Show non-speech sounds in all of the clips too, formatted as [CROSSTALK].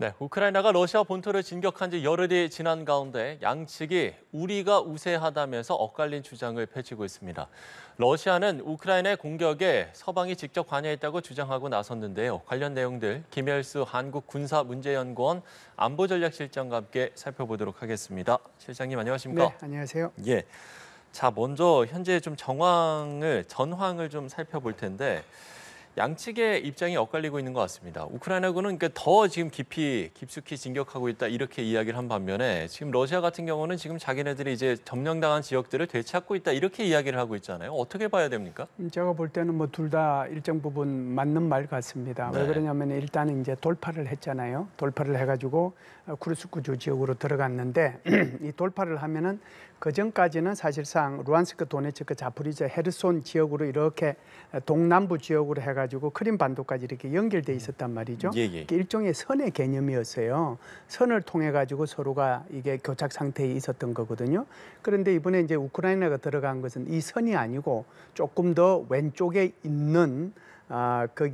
네, 우크라이나가 러시아 본토를 진격한 지 열흘이 지난 가운데 양측이 우리가 우세하다면서 엇갈린 주장을 펼치고 있습니다. 러시아는 우크라이나의 공격에 서방이 직접 관여했다고 주장하고 나섰는데요. 관련 내용들 김열수 한국군사문제연구원 안보전략실장과 함께 살펴보도록 하겠습니다. 실장님 안녕하십니까? 네, 안녕하세요. 예. 자, 먼저 현재 좀 정황을 전황을 좀 살펴볼 텐데 양측의 입장이 엇갈리고 있는 것 같습니다. 우크라이나군은 그러니까 더 지금 깊이 깊숙이 진격하고 있다 이렇게 이야기를 한 반면에 지금 러시아 같은 경우는 지금 자기네들이 이제 점령당한 지역들을 되찾고 있다 이렇게 이야기를 하고 있잖아요. 어떻게 봐야 됩니까? 제가 볼 때는 뭐 둘 다 일정 부분 맞는 말 같습니다. 네. 왜 그러냐면 일단은 이제 돌파를 했잖아요. 돌파를 해가지고 어, 쿠르스쿠주 지역으로 들어갔는데 [CLEARS THROAT] 이 돌파를 하면은 그 전까지는 사실상 루안스크, 도네츠크, 자포리자 헤르손 지역으로 이렇게 동남부 지역으로 해가 지고 가지고 크림반도까지 이렇게 연결돼 있었단 말이죠. 예, 예. 일종의 선의 개념이었어요. 선을 통해 가지고 서로가 이게 교착 상태에 있었던 거거든요. 그런데 이번에 이제 우크라이나가 들어간 것은 이 선이 아니고 조금 더 왼쪽에 있는 아, 거기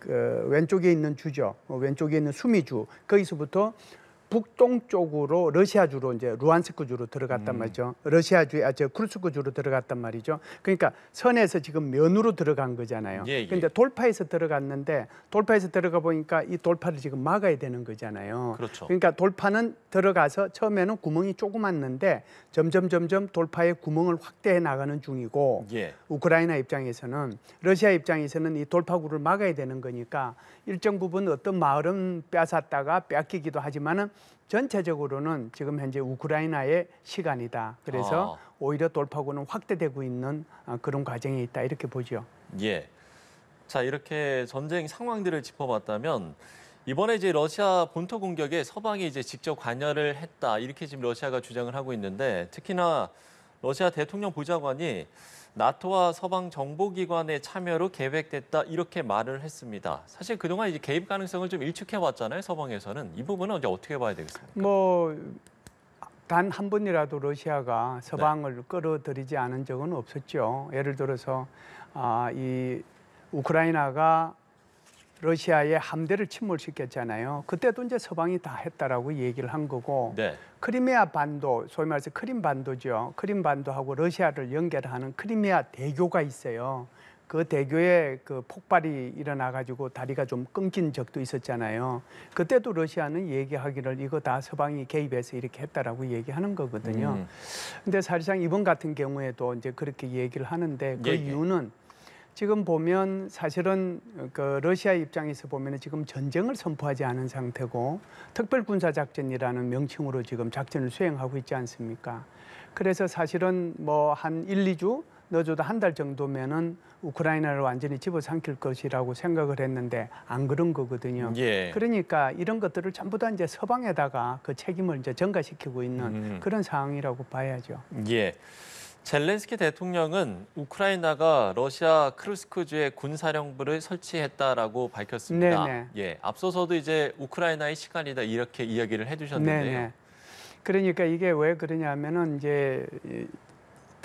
그 왼쪽에 있는 주죠. 어, 왼쪽에 있는 수미주 거기서부터 북동쪽으로 러시아주로 이제 루안스크주로 들어갔단 음. 말이죠. 러시아주에 아, 저크스크주로 들어갔단 말이죠. 그러니까 선에서 지금 면으로 들어간 거잖아요. 예, 예, 그런데 돌파해서 들어갔는데 돌파해서 들어가 보니까 이 돌파를 지금 막아야 되는 거잖아요. 그렇죠. 그러니까 돌파는 들어가서 처음에는 구멍이 조그맣는데 점점 점점 돌파의 구멍을 확대해 나가는 중이고 예. 우크라이나 입장에서는 러시아 입장에서는 이 돌파구를 막아야 되는 거니까 일정 부분 어떤 마을은 빼앗았다가 뺏기기도 하지만은 전체적으로는 지금 현재 우크라이나의 시간이다. 그래서 아. 오히려 돌파구는 확대되고 있는 아, 그런 과정에 있다 이렇게 보죠. 예. 자 이렇게 전쟁 상황들을 짚어봤다면 이번에 이제 러시아 본토 공격에 서방이 이제 직접 관여를 했다 이렇게 지금 러시아가 주장을 하고 있는데 특히나 러시아 대통령 보좌관이 나토와 서방 정보기관의 참여로 계획됐다 이렇게 말을 했습니다. 사실 그동안 이제 개입 가능성을 좀 일축해 왔잖아요. 서방에서는 이 부분은 이제 어떻게 봐야 되겠습니까? 뭐단 한 번이라도 러시아가 서방을 네. 끌어들이지 않은 적은 없었죠. 예를 들어서 아, 이 우크라이나가 러시아의 함대를 침몰시켰잖아요. 그때도 이제 서방이 다 했다라고 얘기를 한 거고 네. 크리미아 반도, 소위 말해서 크림 반도죠. 크림 반도하고 러시아를 연결하는 크리미아 대교가 있어요. 그 대교에 그 폭발이 일어나가지고 다리가 좀 끊긴 적도 있었잖아요. 그때도 러시아는 얘기하기를 이거 다 서방이 개입해서 이렇게 했다라고 얘기하는 거거든요. 음. 근데 사실상 이번 같은 경우에도 이제 그렇게 얘기를 하는데 그 예, 이유는 지금 보면 사실은 그 러시아 입장에서 보면 지금 전쟁을 선포하지 않은 상태고 특별군사작전이라는 명칭으로 지금 작전을 수행하고 있지 않습니까? 그래서 사실은 뭐 한 일, 이주 늦어도 한 달 정도면은 우크라이나를 완전히 집어삼킬 것이라고 생각을 했는데 안 그런 거거든요. 예. 그러니까 이런 것들을 전부 다 이제 서방에다가 그 책임을 이제 전가시키고 있는 음. 그런 상황이라고 봐야죠. 예. 젤렌스키 대통령은 우크라이나가 러시아 크루스크주에 군사령부를 설치했다라고 밝혔습니다. 네네. 네. 예, 앞서서도 이제 우크라이나의 시간이다 이렇게 이야기를 해주셨는데요. 네네. 네. 그러니까 이게 왜 그러냐면은 이제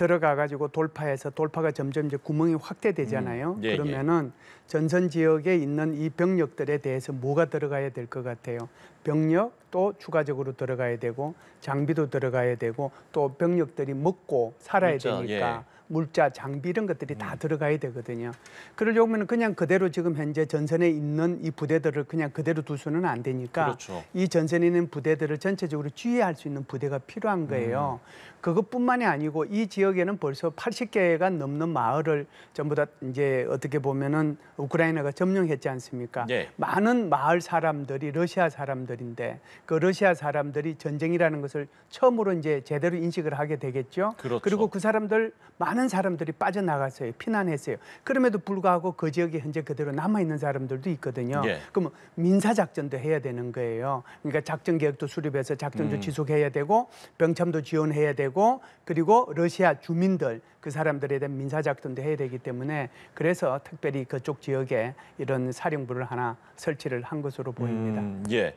들어가 가지고 돌파해서 돌파가 점점 이제 구멍이 확대되잖아요. 음, 예, 예, 그러면은 전선 지역에 있는 이 병력들에 대해서 뭐가 들어가야 될 것 같아요. 병력 또 추가적으로 들어가야 되고 장비도 들어가야 되고 또 병력들이 먹고 살아야 진짜, 그렇죠. 되니까 예. 물자, 장비 이런 것들이 다 음. 들어가야 되거든요. 그러려면 그냥 그대로 지금 현재 전선에 있는 이 부대들을 그냥 그대로 두수는 안 되니까 그렇죠. 이 전선에 있는 부대들을 전체적으로 지휘할 수 있는 부대가 필요한 거예요. 음. 그것뿐만이 아니고 이 지역에는 벌써 80개가 넘는 마을을 전부 다 이제 어떻게 보면은 우크라이나가 점령했지 않습니까? 예. 많은 마을 사람들이 러시아 사람들인데 그 러시아 사람들이 전쟁이라는 것을 처음으로 이제 제대로 인식을 하게 되겠죠. 그렇죠. 그리고 그 사람들 많은 많은 사람들이 빠져나갔어요. 피난했어요. 그럼에도 불구하고 그 지역에 현재 그대로 남아있는 사람들도 있거든요. 예. 그러면 민사작전도 해야 되는 거예요. 그러니까 작전 계획도 수립해서 작전도 음. 지속해야 되고 병참도 지원해야 되고 그리고 러시아 주민들 그 사람들에 대한 민사작전도 해야 되기 때문에 그래서 특별히 그쪽 지역에 이런 사령부를 하나 설치를 한 것으로 보입니다. 음, 예.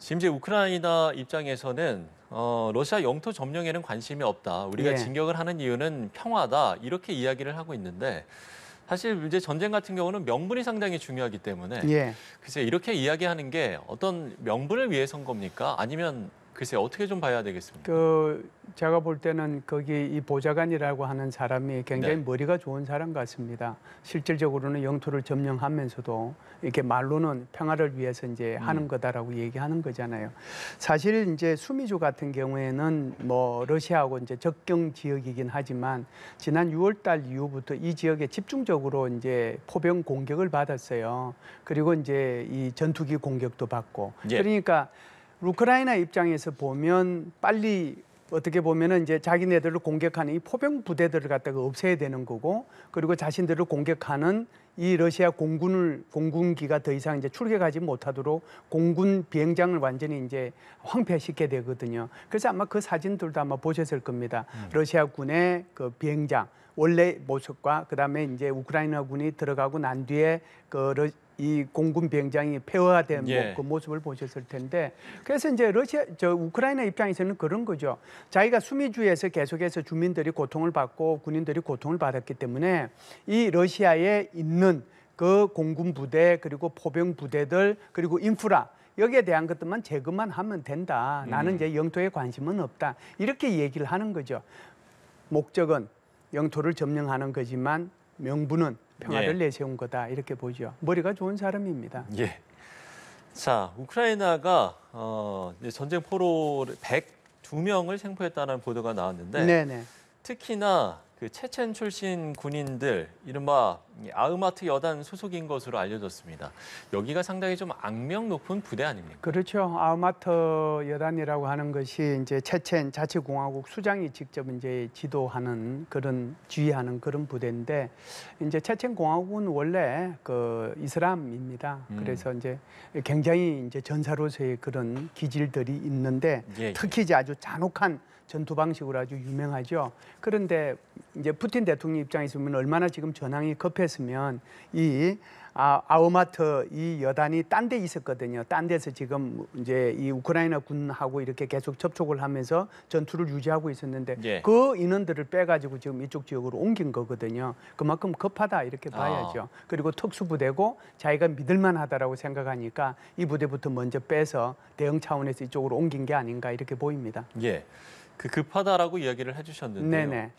심지어 우크라이나 입장에서는 어, 러시아 영토 점령에는 관심이 없다. 우리가 예. 진격을 하는 이유는 평화다. 이렇게 이야기를 하고 있는데 사실 이제 전쟁 같은 경우는 명분이 상당히 중요하기 때문에 예. 글쎄 이렇게 이야기하는 게 어떤 명분을 위해선 겁니까? 아니면 글쎄 어떻게 좀 봐야 되겠습니까? 그 제가 볼 때는 거기 이 보좌관이라고 하는 사람이 굉장히 네. 머리가 좋은 사람 같습니다. 실질적으로는 영토를 점령하면서도 이렇게 말로는 평화를 위해서 이제 음. 하는 거다라고 얘기하는 거잖아요. 사실 이제 수미주 같은 경우에는 뭐 러시아하고 이제 적경 지역이긴 하지만 지난 6월달 이후부터 이 지역에 집중적으로 이제 포병 공격을 받았어요. 그리고 이제 이 전투기 공격도 받고 예. 그러니까. 우크라이나 입장에서 보면 빨리 어떻게 보면은 이제 자기네들을 공격하는 이 포병 부대들을 갖다가 없애야 되는 거고 그리고 자신들을 공격하는 이 러시아 공군을 공군기가 더 이상 이제 출격하지 못하도록 공군 비행장을 완전히 이제 황폐시켜야 되거든요. 그래서 아마 그 사진들도 아마 보셨을 겁니다. 음. 러시아 군의 그 비행장 원래 모습과 그다음에 이제 우크라이나군이 들어가고 난 뒤에 그 이 공군 병장이 폐허화된 예. 뭐 그 모습을 보셨을 텐데 그래서 이제 러시아 저 우크라이나 입장에서는 그런 거죠. 자기가 수미주에서 계속해서 주민들이 고통을 받고 군인들이 고통을 받았기 때문에 이 러시아에 있는 그 공군 부대 그리고 포병 부대들 그리고 인프라 여기에 대한 것들만 제거만 하면 된다. 나는 음. 이제 영토에 관심은 없다. 이렇게 얘기를 하는 거죠. 목적은 영토를 점령하는 거지만 명분은 평화를 예. 내세운 거다 이렇게 보죠. 머리가 좋은 사람입니다. 예. 자, 우크라이나가 어, 전쟁 포로 102명을 생포했다는 보도가 나왔는데 네네. 특히나 그 체첸 출신 군인들 이른바 아흐마트 여단 소속인 것으로 알려졌습니다. 여기가 상당히 좀 악명 높은 부대 아닙니까? 그렇죠. 아흐마트 여단이라고 하는 것이 이제 체첸 자치공화국 수장이 직접 이제 지도하는 그런 지휘하는 그런 부대인데 이제 체첸 공화국은 원래 그 이슬람입니다. 음. 그래서 이제 굉장히 이제 전사로서의 그런 기질들이 있는데 예, 예. 특히 이제 아주 잔혹한 전투 방식으로 아주 유명하죠. 그런데 이제 푸틴 대통령 입장에서 보면 얼마나 지금 전황이 급했으면 이 아, 아우마트 이 여단이 딴 데 있었거든요. 딴 데서 지금 이제 이 우크라이나 군하고 이렇게 계속 접촉을 하면서 전투를 유지하고 있었는데 예. 그 인원들을 빼가지고 지금 이쪽 지역으로 옮긴 거거든요. 그만큼 급하다 이렇게 아. 봐야죠. 아. 그리고 특수부대고 자기가 믿을만하다라고 생각하니까 이 부대부터 먼저 빼서 대응 차원에서 이쪽으로 옮긴 게 아닌가 이렇게 보입니다. 예. 그 급하다라고 이야기를 해주셨는데요. 네네.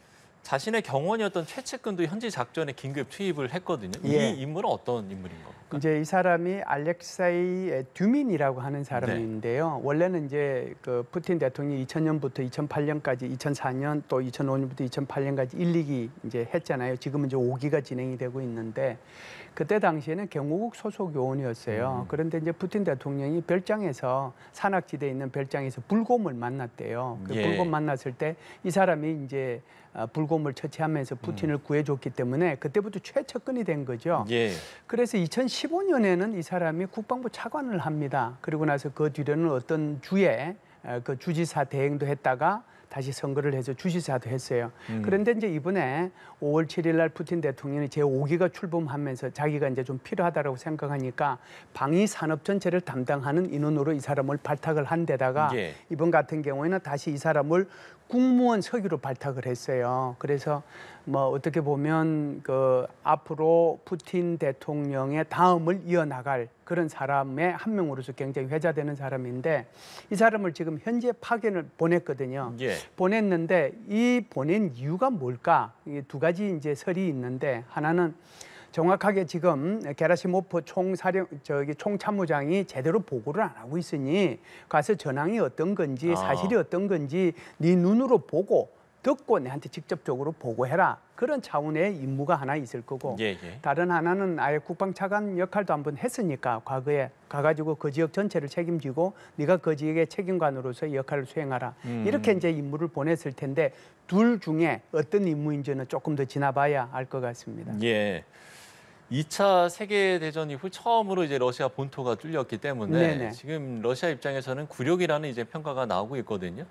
자신의 경원이었던 최측근도 현지 작전에 긴급 투입을 했거든요. 예. 이 인물은 어떤 인물인 겁니까? 이제 이 사람이 알렉사이 듀민이라고 하는 사람인데요. 네. 원래는 이제 그 푸틴 대통령이 2000년부터 2008년까지 2004년 또 2005년부터 2008년까지 1, 2기 이제 했잖아요. 지금은 이제 5기가 진행이 되고 있는데 그때 당시에는 경호국 소속 요원이었어요. 음. 그런데 이제 푸틴 대통령이 별장에서 산악지대에 있는 별장에서 불곰을 만났대요. 그 예. 불곰 만났을 때 이 사람이 이제 어, 불곰을 처치하면서 푸틴을 음. 구해줬기 때문에 그때부터 최측근이 된 거죠. 예. 그래서 2015년에는 이 사람이 국방부 차관을 합니다. 그리고 나서 그 뒤로는 어떤 주에 어, 그 주지사 대행도 했다가 다시 선거를 해서 주지사도 했어요. 음. 그런데 이제 이번에 5월 7일 날 푸틴 대통령이 제5기가 출범하면서 자기가 이제 좀 필요하다라고 생각하니까 방위 산업 전체를 담당하는 인원으로 이 사람을 발탁을 한 데다가 예. 이번 같은 경우에는 다시 이 사람을 국무원 서기로 발탁을 했어요. 그래서 뭐 어떻게 보면 그 앞으로 푸틴 대통령의 다음을 이어나갈 그런 사람의 한 명으로서 굉장히 회자되는 사람인데 이 사람을 지금 현재 파견을 보냈거든요. 예. 보냈는데 이 보낸 이유가 뭘까? 이두 가지 이제 설이 있는데 하나는 정확하게 지금 게라시모프 총사령 저기 총참모장이 제대로 보고를 안 하고 있으니 가서 전황이 어떤 건지 아. 사실이 어떤 건지 네 눈으로 보고 듣고 내한테 직접적으로 보고해라. 그런 차원의 임무가 하나 있을 거고 예, 예. 다른 하나는 아예 국방차관 역할도 한 번 했으니까 과거에 가가지고 그 지역 전체를 책임지고 네가 그 지역의 책임관으로서 역할을 수행하라 음. 이렇게 이제 임무를 보냈을 텐데 둘 중에 어떤 임무인지는 조금 더 지나봐야 알 것 같습니다. 예. 2차 세계 대전 이후 처음으로 이제 러시아 본토가 뚫렸기 때문에 네네. 지금 러시아 입장에서는 굴욕이라는 이제 평가가 나오고 있거든요.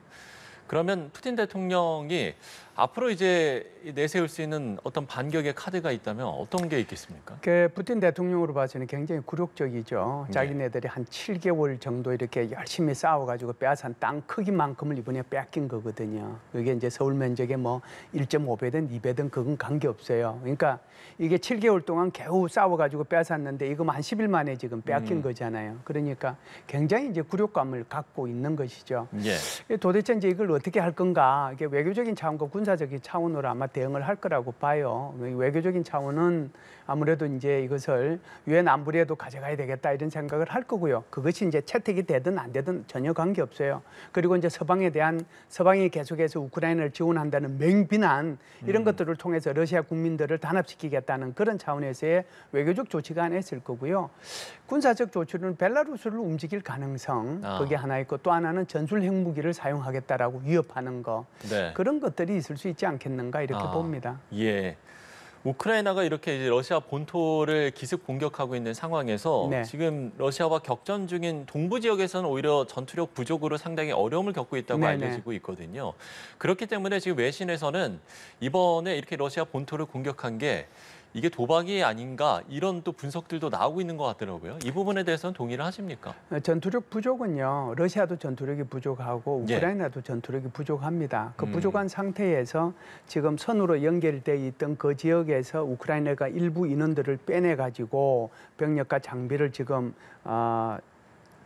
그러면 푸틴 대통령이 앞으로 이제 내세울 수 있는 어떤 반격의 카드가 있다면 어떤 게 있겠습니까? 그 푸틴 대통령으로 봐서는 굉장히 굴욕적이죠. 네. 자기네들이 한 7개월 정도 이렇게 열심히 싸워가지고 빼앗은 땅 크기만큼을 이번에 뺏긴 거거든요. 그게 이제 서울 면적의 뭐 1.5배든 2배든 그건 관계없어요. 그러니까 이게 7개월 동안 겨우 싸워가지고 빼앗았는데 이거 뭐 한 10일 만에 지금 뺏긴 음. 거잖아요. 그러니까 굉장히 이제 굴욕감을 갖고 있는 것이죠. 예. 도대체 이제 이걸 어떻게 할 건가 이게 외교적인 차원과 군사적인 차원으로 아마 대응을 할 거라고 봐요. 외교적인 차원은 아무래도 이제 이것을 유엔 안보리에도 가져가야 되겠다 이런 생각을 할 거고요. 그것이 이제 채택이 되든 안 되든 전혀 관계 없어요. 그리고 이제 서방에 대한 서방이 계속해서 우크라이나를 지원한다는 맹비난 이런 음. 것들을 통해서 러시아 국민들을 단합시키겠다는 그런 차원에서의 외교적 조치가 하나 있을 거고요. 군사적 조치는 벨라루스를 움직일 가능성 아. 그게 하나 있고 또 하나는 전술 핵무기를 사용하겠다라고 위협하는 거 네. 그런 것들이 있을 수 있지 않겠는가 이렇게 아. 봅니다. 예. 우크라이나가 이렇게 이제 러시아 본토를 기습 공격하고 있는 상황에서 네. 지금 러시아와 격전 중인 동부 지역에서는 오히려 전투력 부족으로 상당히 어려움을 겪고 있다고 네네. 알려지고 있거든요. 그렇기 때문에 지금 외신에서는 이번에 이렇게 러시아 본토를 공격한 게 이게 도박이 아닌가 이런 또 분석들도 나오고 있는 것 같더라고요. 이 부분에 대해서는 동의를 하십니까? 어, 전투력 부족은요. 러시아도 전투력이 부족하고 예. 우크라이나도 예. 전투력이 부족합니다. 그 음. 부족한 상태에서 지금 선으로 연결돼 있던 그 지역에서 우크라이나가 일부 인원들을 빼내 가지고 병력과 장비를 지금 어,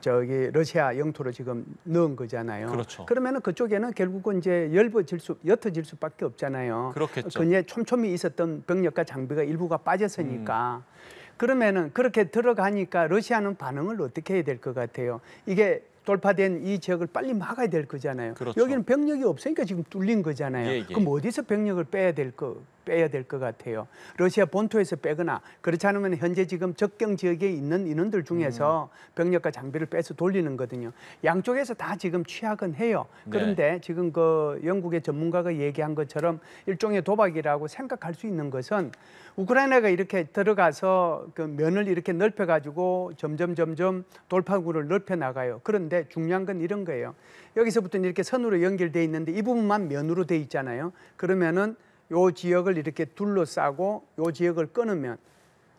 저기 러시아 영토로 지금 넣은 거잖아요. 그렇죠. 그러면은 그쪽에는 결국은 이제 열버질 수, 옅어질 수밖에 없잖아요. 그렇겠죠. 그냥 촘촘히 있었던 병력과 장비가 일부가 빠졌으니까. 음. 그러면은 그렇게 들어가니까 러시아는 반응을 어떻게 해야 될 것 같아요. 이게 돌파된 이 지역을 빨리 막아야 될 거잖아요. 그렇죠. 여기는 병력이 없으니까 지금 뚫린 거잖아요. 예, 예. 그럼 어디서 병력을 빼야 될 거? 빼야 될 것 같아요. 러시아 본토에서 빼거나 그렇지 않으면 현재 지금 접경 지역에 있는 인원들 중에서 음. 병력과 장비를 빼서 돌리는 거거든요. 양쪽에서 다 지금 취약은 해요. 네. 그런데 네. 지금 그 영국의 전문가가 얘기한 것처럼 일종의 도박이라고 생각할 수 있는 것은 우크라이나가 이렇게 들어가서 그 면을 이렇게 넓혀 가지고 점점 점점 돌파구를 넓혀 나가요. 그런데 중요한 건 이런 거예요. 여기서부터 이렇게 선으로 연결돼 있는데 이 부분만 면으로 돼 있잖아요. 그러면은 요 지역을 이렇게 둘러싸고 요 지역을 끊으면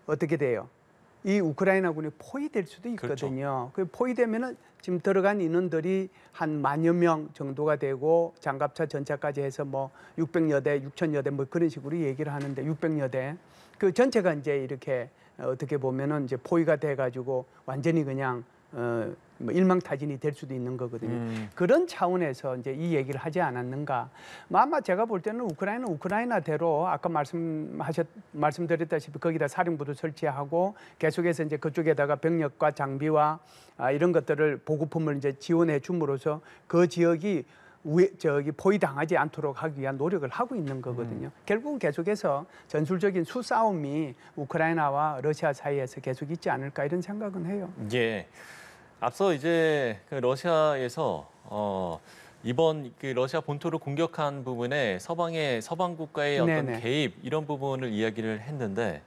어떻게 돼요? 이 우크라이나군이 포위될 수도 그렇죠. 있거든요. 그렇죠 포위되면은 지금 들어간 인원들이 한 만여 명 정도가 되고 장갑차 전차까지 해서 뭐 600여 대, 6천여 대 뭐 그런 식으로 얘기를 하는데 600여 대. 그 전체가 이제 이렇게 어떻게 보면은 이제 포위가 돼 가지고 완전히 그냥 어뭐 일망타진이 될 수도 있는 거거든요. 음. 그런 차원에서 이제 이 얘기를 하지 않았는가. 뭐 아마 제가 볼 때는 우크라이나 우크라이나대로 아까 말씀하셨 말씀드렸다시피 거기다 사령부도 설치하고 계속해서 이제 그쪽에다가 병력과 장비와 아, 이런 것들을 보급품을 이제 지원해 줌으로써 그 지역이 우에 저기 포위당하지 않도록 하기 위한 노력을 하고 있는 거거든요. 음. 결국은 계속해서 전술적인 수싸움이 우크라이나와 러시아 사이에서 계속 있지 않을까 이런 생각은 해요. 예. 앞서 이제 그 러시아에서 어, 이번 그 러시아 본토를 공격한 부분에 서방의 서방 국가의 어떤 네네. 개입 이런 부분을 이야기를 했는데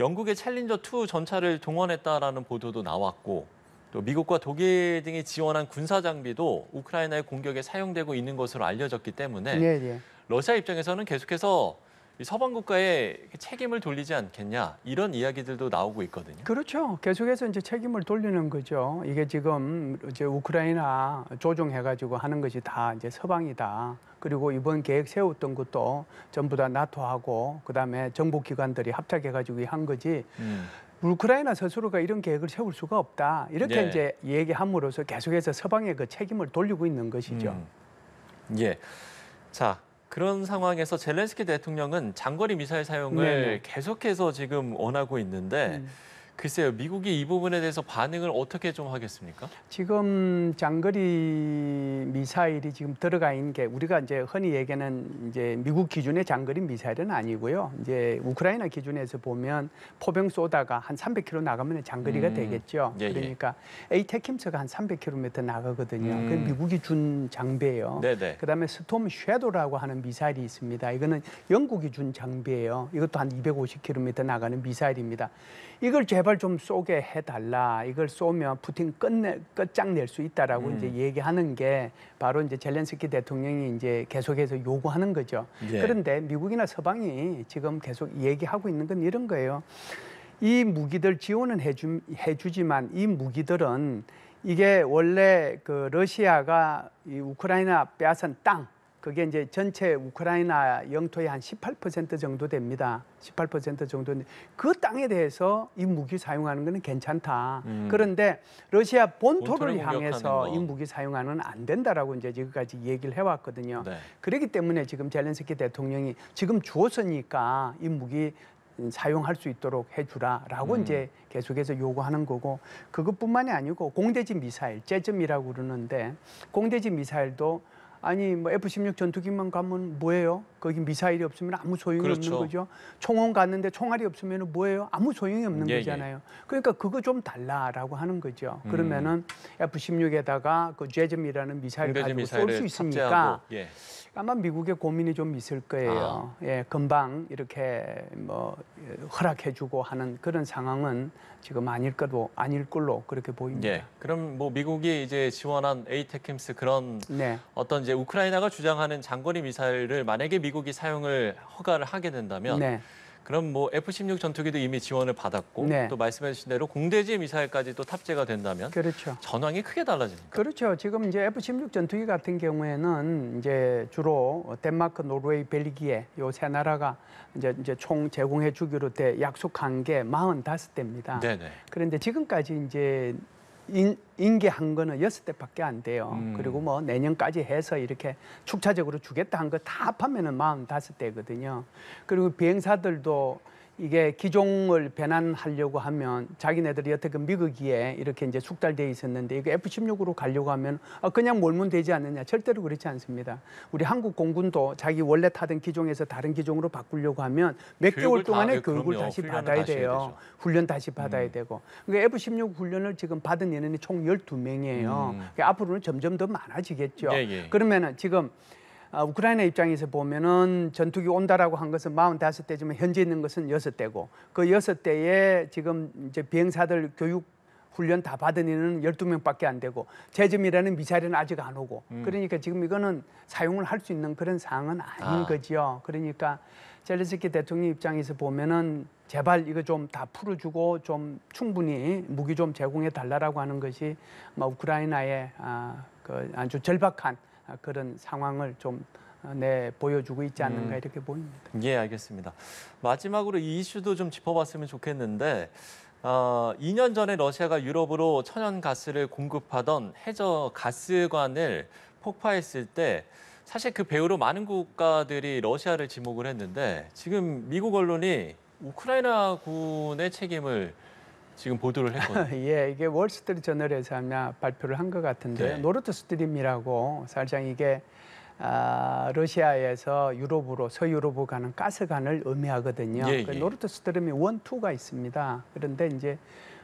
영국의 챌린저 2 전차를 동원했다라는 보도도 나왔고 또 미국과 독일 등이 지원한 군사 장비도 우크라이나의 공격에 사용되고 있는 것으로 알려졌기 때문에 네네. 예, 예. 러시아 입장에서는 계속해서 서방 국가에 책임을 돌리지 않겠냐 이런 이야기들도 나오고 있거든요. 그렇죠. 계속해서 이제 책임을 돌리는 거죠. 이게 지금 이제 우크라이나 조종해가지고 하는 것이 다 이제 서방이다. 그리고 이번 계획 세웠던 것도 전부 다 나토하고 그다음에 정보기관들이 합작해가지고 한 거지. 음. 우크라이나 스스로가 이런 계획을 세울 수가 없다. 이렇게 예. 이제 얘기함으로써 계속해서 서방의 그 책임을 돌리고 있는 것이죠. 음. 예. 자, 그런 상황에서 젤렌스키 대통령은 장거리 미사일 사용을 네. 계속해서 지금 원하고 있는데 음. 글쎄요, 미국이 이 부분에 대해서 반응을 어떻게 좀 하겠습니까? 지금 장거리 미사일이 지금 들어가 있는 게 우리가 이제 흔히 얘기하는 이제 미국 기준의 장거리 미사일은 아니고요. 이제 우크라이나 기준에서 보면 포병 쏘다가 한 300km 나가면 장거리가 음, 되겠죠. 예, 예. 그러니까 에이테킴스가 한 300km 나가거든요. 음. 그 미국이 준 장비예요. 네네. 네. 그다음에 스톰 쉐도라고 하는 미사일이 있습니다. 이거는 영국이 준 장비예요. 이것도 한 250km 나가는 미사일입니다. 이걸 제발 이걸 좀 쏘게 해달라. 이걸 쏘면 푸틴 끝내, 끝장낼 수 있다라고 음. 이제 얘기하는 게 바로 이제 젤렌스키 대통령이 이제 계속해서 요구하는 거죠. 예. 그런데 미국이나 서방이 지금 계속 얘기하고 있는 건 이런 거예요. 이 무기들 지원은 해주, 해주지만 이 무기들은 이게 원래 그 러시아가 이 우크라이나 빼앗은 땅, 그게 이제 전체 우크라이나 영토의 한 18% 정도 됩니다. 18% 정도인데 그 땅에 대해서 이 무기 사용하는 거는 괜찮다. 음. 그런데 러시아 본토를 향해서 이 무기 사용하는 안 된다라고 이제 지금까지 얘기를 해왔거든요. 네. 그렇기 때문에 지금 젤렌스키 대통령이 지금 주었서니까이 무기 사용할 수 있도록 해주라라고 음. 이제 계속해서 요구하는 거고 그것뿐만이 아니고 공대지 미사일 재점이라고 그러는데 공대지 미사일도 아니 뭐 F-16 전투기만 가면 뭐예요? 거기 미사일이 없으면 아무 소용이 그렇죠. 없는 거죠. 총원 갔는데 총알이 없으면 뭐예요? 아무 소용이 없는 예, 예. 거잖아요. 예. 그러니까 그거 좀 달라라고 하는 거죠. 음. 그러면은 F-16에다가 그 제점이라는 미사일을 가지고 쏠 수있습니까 예. 아마 미국의 고민이 좀 있을 거예요. 아. 예, 금방 이렇게 뭐 예, 허락해주고 하는 그런 상황은 지금 아닐 거도 아닐 걸로 그렇게 보입니다. 예, 그럼 뭐 미국이 이제 지원한 에이테킴스 그런 네. 어떤 이제 우크라이나가 주장하는 장거리 미사일을 만약에 미국이 사용을 허가를 하게 된다면. 네. 그럼 뭐 F-16 전투기도 이미 지원을 받았고 네. 또 말씀해 주신 대로 공대지 미사일까지도 탑재가 된다면 그렇죠. 전황이 크게 달라집니 그렇죠. 지금 이제 F-16 전투기 같은 경우에는 이제 주로 덴마크, 노르웨이, 벨기에 요 세 나라가 이제 이제 총 제공해 주기로 돼 약속한 게 45대입니다. 네네. 그런데 지금까지 이제 인, 인계한 거는 여섯 대밖에 안 돼요. 음. 그리고 뭐 내년까지 해서 이렇게 축차적으로 주겠다 한 거 다 합하면은 마음 다섯 대거든요. 그리고 비행사들도 이게 기종을 변환하려고 하면 자기네들이 여태그 미국이에 이렇게 이제 숙달돼 있었는데 이거 F-16으로 가려고 하면 아, 그냥 몰면 되지 않느냐 절대로 그렇지 않습니다. 우리 한국 공군도 자기 원래 타던 기종에서 다른 기종으로 바꾸려고 하면 몇 개월 동안의 예, 교육을 그럼요. 다시 받아야 돼요. 다시 훈련 다시 음. 받아야 음. 되고. 그러니까 F-16 훈련을 지금 받은 인원이 총 열두명이에요 음. 그러니까 앞으로는 점점 더 많아지겠죠. 예, 예. 그러면은 지금 아, 우크라이나 입장에서 보면은 전투기 온다라고 한 것은 마흔 다섯 대지만 현재 있는 것은 여섯 대고그 여섯 대에 지금 이제 비행사들 교육 훈련 다 받은 이는 열두 명밖에안 되고 재점이라는 미사일은 아직 안 오고 음. 그러니까 지금 이거는 사용을 할 수 있는 그런 상황은 아닌 아. 거지요. 그러니까 젤렌스키 대통령 입장에서 보면은 제발 이거 좀 다 풀어주고 좀 충분히 무기 좀 제공해 달라라고 하는 것이 뭐 우크라이나의 아, 그 아주 절박한 아, 그런 상황을 좀 네, 보여주고 있지 않는가 음. 이렇게 보입니다. 예, 알겠습니다. 마지막으로 이 이슈도 좀 짚어봤으면 좋겠는데 어, 2년 전에 러시아가 유럽으로 천연가스를 공급하던 해저 가스관을 폭파했을 때 사실 그 배후로 많은 국가들이 러시아를 지목을 했는데 지금 미국 언론이 우크라이나군의 책임을 지금 보도를 했거든요. [LAUGHS] 예, 이게 월스트리트저널에서 아마 발표를 한 것 같은데 네. 노르트 스트림이라고 사실상 이게 아, 러시아에서 유럽으로 서유럽으로 가는 가스관을 의미하거든요. 예, 예. 그 예. 노르트 스트림이 원, 투가 있습니다. 그런데 이제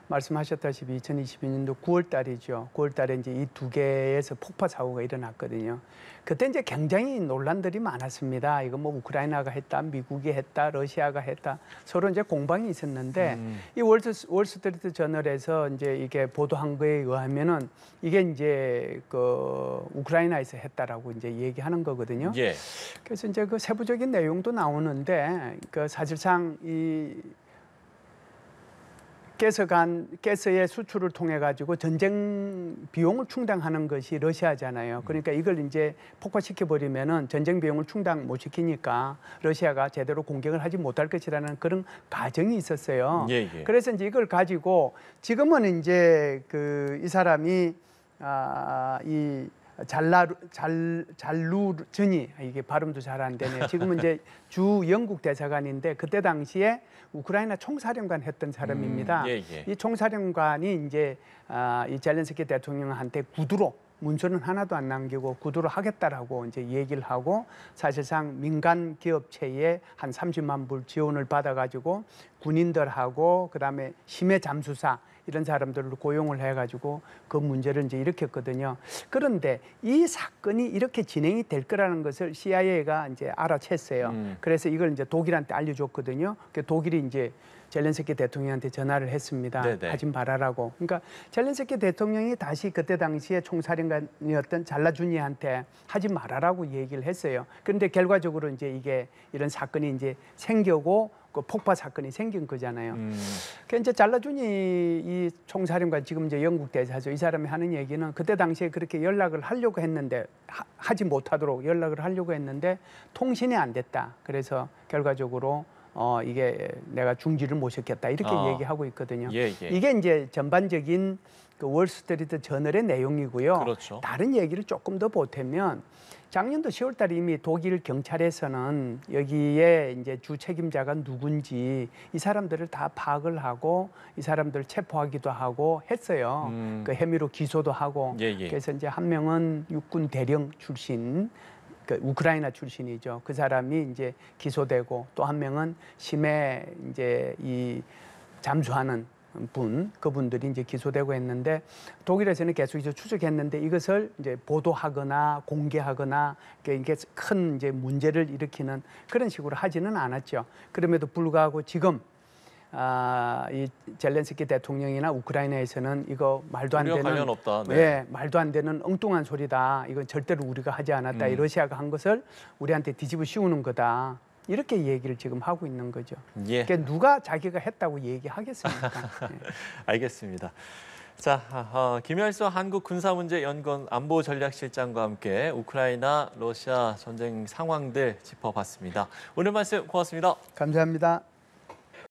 말씀하셨다시피 2022년도 9월 달이죠. 9월 달에 이제 이 두 개에서 폭파 사고가 일어났거든요. 그때 이제 굉장히 논란들이 많았습니다. 이거 뭐 우크라이나가 했다, 미국이 했다, 러시아가 했다. 서로 이제 공방이 있었는데 음. 이 월스 월스트리트 저널에서 이제 이게 보도한 거에 의하면은 이게 이제 그 우크라이나에서 했다라고 이제 얘기하는 거거든요. 예. 그래서 이제 그 세부적인 내용도 나오는데 그 사실상 이 깨서간 깨서의 수출을 통해 가지고 전쟁 비용을 충당하는 것이 러시아잖아요. 음. 그러니까 이걸 이제 폭파시켜 버리면은 전쟁 비용을 충당 못 시키니까 러시아가 제대로 공격을 하지 못할 것이라는 그런 가정이 있었어요. 예, 예. 그래서 이제 이걸 가지고 지금은 이제 그 이 사람이 아이 잘라 잘 잘루전이 이게 발음도 잘 안 되네요. 지금은 이제 주 영국 대사관인데 그때 당시에 우크라이나 총사령관 했던 사람입니다. 음, 예, 예. 이 총사령관이 이제 아, 이 젤렌스키 대통령한테 구두로 문서는 하나도 안 남기고 구두로 하겠다라고 이제 얘기를 하고 사실상 민간 기업체에 한 30만 불 지원을 받아가지고 군인들하고 그다음에 심해 잠수사 이런 사람들을 고용을 해가지고 그 문제를 이제 일으켰거든요. 그런데 이 사건이 이렇게 진행이 될 거라는 것을 CIA가 이제 알아챘어요. 음. 그래서 이걸 이제 독일한테 알려줬거든요. 그 독일이 이제 젤렌스키 대통령한테 전화를 했습니다. 네네. 하지 말아라고. 그러니까 젤렌스키 대통령이 다시 그때 당시에 총사령관이었던 잘라주니한테 하지 말아라고 얘기를 했어요. 그런데 결과적으로 이제 이게 이런 사건이 이제 생겨고 그 폭파 사건이 생긴 거잖아요. 음. 그 이제 잘라준이 이 총사령관 지금 이제 영국 대사죠. 이 사람이 하는 얘기는 그때 당시에 그렇게 연락을 하려고 했는데 하, 지 못하도록 연락을 하려고 했는데 통신이 안 됐다. 그래서 결과적으로 어, 이게 내가 중지를 모셨겠다 이렇게 아. 얘기하고 있거든요. 예, 예. 이게 이제 전반적인 그 월스트리트 저널의 내용이고요. 그렇죠. 다른 얘기를 조금 더 보태면 작년도 10월달에 이미 독일 경찰에서는 여기에 이제 주 책임자가 누군지 이 사람들을 다 파악을 하고 이 사람들 체포하기도 하고 했어요. 음. 그 혐의로 기소도 하고 예, 예. 그래서 이제 한 명은 육군 대령 출신 그 우크라이나 출신이죠. 그 사람이 이제 기소되고 또 한 명은 심해 이제 이 잠수하는 분 그분들이 이제 기소되고 했는데 독일에서는 계속 이제 추적했는데 이것을 이제 보도하거나 공개하거나 이게 큰 이제 문제를 일으키는 그런 식으로 하지는 않았죠. 그럼에도 불구하고 지금 아, 이 젤렌스키 대통령이나 우크라이나에서는 이거 말도 안 되는 관련 없다. 네. 예, 말도 안 되는 엉뚱한 소리다. 이건 절대로 우리가 하지 않았다. 음. 이 러시아가 한 것을 우리한테 뒤집어 씌우는 거다. 이렇게 얘기를 지금 하고 있는 거죠. 예. 그러니까 누가 자기가 했다고 얘기하겠습니까? [LAUGHS] 예. 알겠습니다. 자, 어, 김열수 한국 군사문제연구원 안보전략실장과 함께 우크라이나 러시아 전쟁 상황들 짚어봤습니다. 오늘 말씀 고맙습니다. 감사합니다.